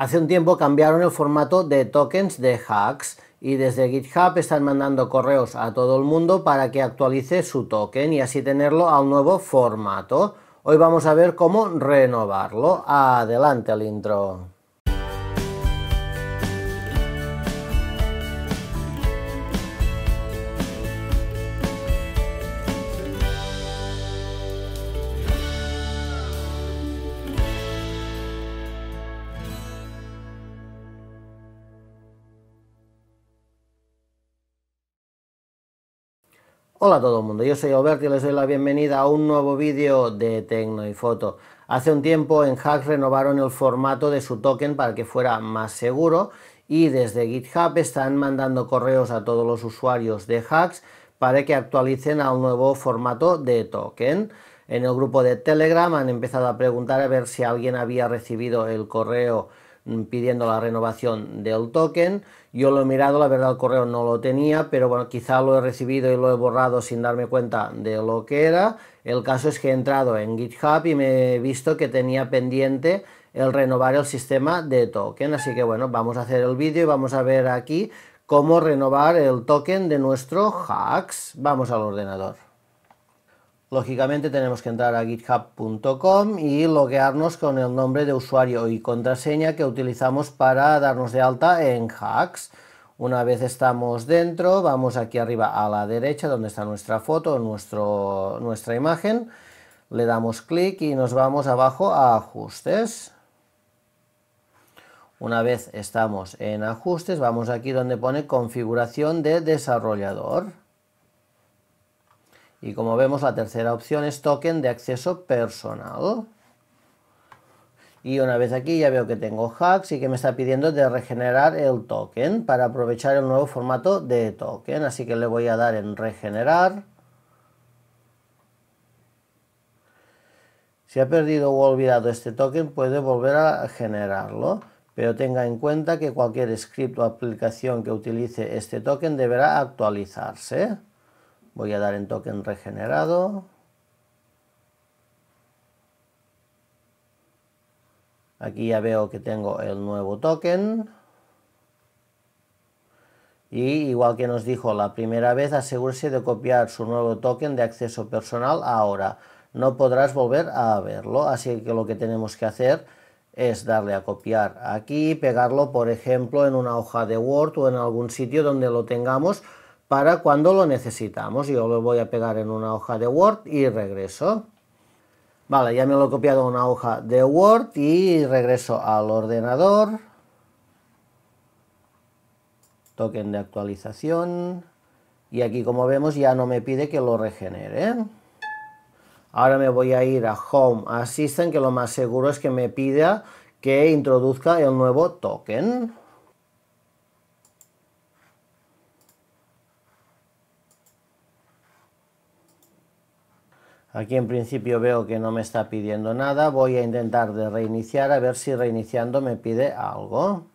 Hace un tiempo cambiaron el formato de tokens de hacks y desde GitHub están mandando correos a todo el mundo para que actualice su token y así tenerlo al nuevo formato. Hoy vamos a ver cómo renovarlo. Adelante al intro. Hola a todo el mundo, yo soy Alberto y les doy la bienvenida a un nuevo vídeo de Tecno y Foto. Hace un tiempo en Hack renovaron el formato de su token para que fuera más seguro y desde GitHub están mandando correos a todos los usuarios de Hacks para que actualicen al nuevo formato de token. En el grupo de Telegram han empezado a preguntar a ver si alguien había recibido el correo Mm, pidiendo la renovación del token. Yo lo he mirado, la verdad el correo no lo tenía, pero bueno, quizá lo he recibido y lo he borrado sin darme cuenta de lo que era. El caso es que he entrado en GitHub y me he visto que tenía pendiente el renovar el sistema de token. Así que bueno, vamos a hacer el vídeo y vamos a ver aquí cómo renovar el token de nuestro hacks. Vamos al ordenador. Lógicamente tenemos que entrar a github.com y loguearnos con el nombre de usuario y contraseña que utilizamos para darnos de alta en Hacks. Una vez estamos dentro, vamos aquí arriba a la derecha donde está nuestra foto, nuestra imagen. Le damos clic y nos vamos abajo a ajustes. Una vez estamos en ajustes, vamos aquí donde pone configuración de desarrollador. Y como vemos, la tercera opción es token de acceso personal. Y una vez aquí ya veo que tengo hacks y que me está pidiendo de regenerar el token para aprovechar el nuevo formato de token. Así que le voy a dar en regenerar. Si ha perdido o olvidado este token, puede volver a generarlo, pero tenga en cuenta que cualquier script o aplicación que utilice este token deberá actualizarse. Voy a dar en token regenerado. Aquí ya veo que tengo el nuevo token. Y igual que nos dijo la primera vez, asegúrese de copiar su nuevo token de acceso personal ahora. No podrás volver a verlo, así que lo que tenemos que hacer es darle a copiar aquí, pegarlo por ejemplo en una hoja de Word o en algún sitio donde lo tengamos para cuando lo necesitamos. Yo lo voy a pegar en una hoja de Word y regreso. Vale, ya me lo he copiado en una hoja de Word y regreso al ordenador. Token de actualización. Y aquí como vemos ya no me pide que lo regenere. Ahora me voy a ir a Home Assistant, que lo más seguro es que me pida que introduzca el nuevo token. Aquí en principio veo que no me está pidiendo nada. Voy a intentar de reiniciar a ver si reiniciando me pide algo.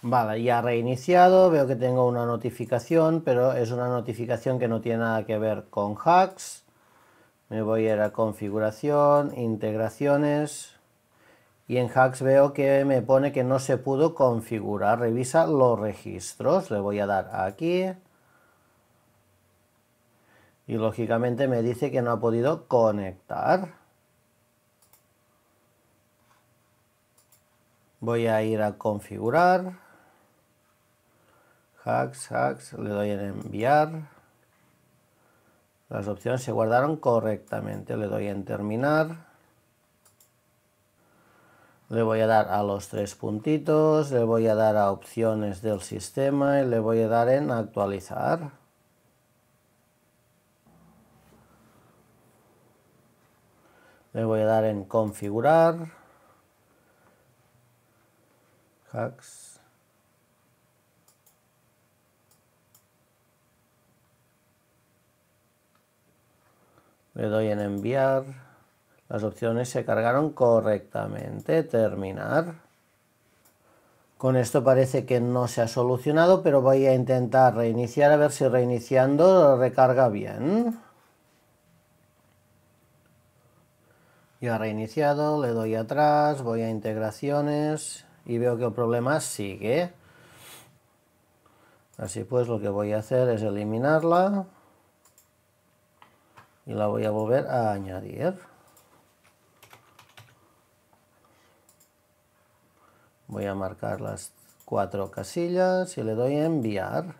Vale, ya reiniciado, veo que tengo una notificación, pero es una notificación que no tiene nada que ver con hacks. Me voy a ir a configuración, integraciones, y en hacks veo que me pone que no se pudo configurar. Revisa los registros. Le voy a dar aquí. Y lógicamente me dice que no ha podido conectar. Voy a ir a configurar. Hacks, hacks. Le doy en enviar. Las opciones se guardaron correctamente. Le doy en terminar le voy a dar a los tres puntitos, le voy a dar a opciones del sistema y le voy a dar en actualizar. Le voy a dar en configurar. Hacks. Le doy en enviar. Las opciones se cargaron correctamente. Terminar. Con esto parece que no se ha solucionado, pero voy a intentar reiniciar a ver si reiniciando recarga bien. Ya reiniciado, le doy atrás, voy a integraciones y veo que el problema sigue. Así pues lo que voy a hacer es eliminarla y la voy a volver a añadir. Voy a marcar las cuatro casillas y le doy enviar.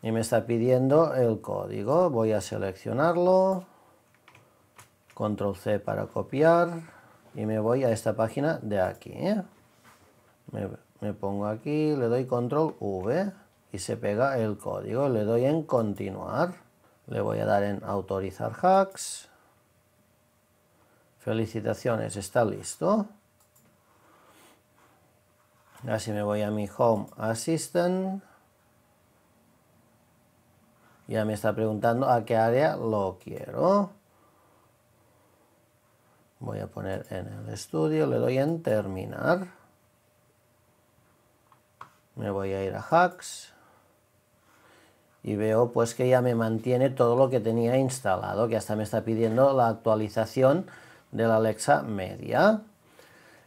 Y me está pidiendo el código. Voy a seleccionarlo. Control C para copiar. Y me voy a esta página de aquí. ¿eh? me pongo aquí, le doy control V y se pega el código. Le doy en continuar. Le voy a dar en autorizar hacks. Felicitaciones, está listo. Así me voy a mi Home Assistant, ya me está preguntando a qué área lo quiero. Voy a poner en el estudio, le doy en terminar. Me voy a ir a Hacks y veo pues que ya me mantiene todo lo que tenía instalado, que hasta me está pidiendo la actualización de la Alexa Media.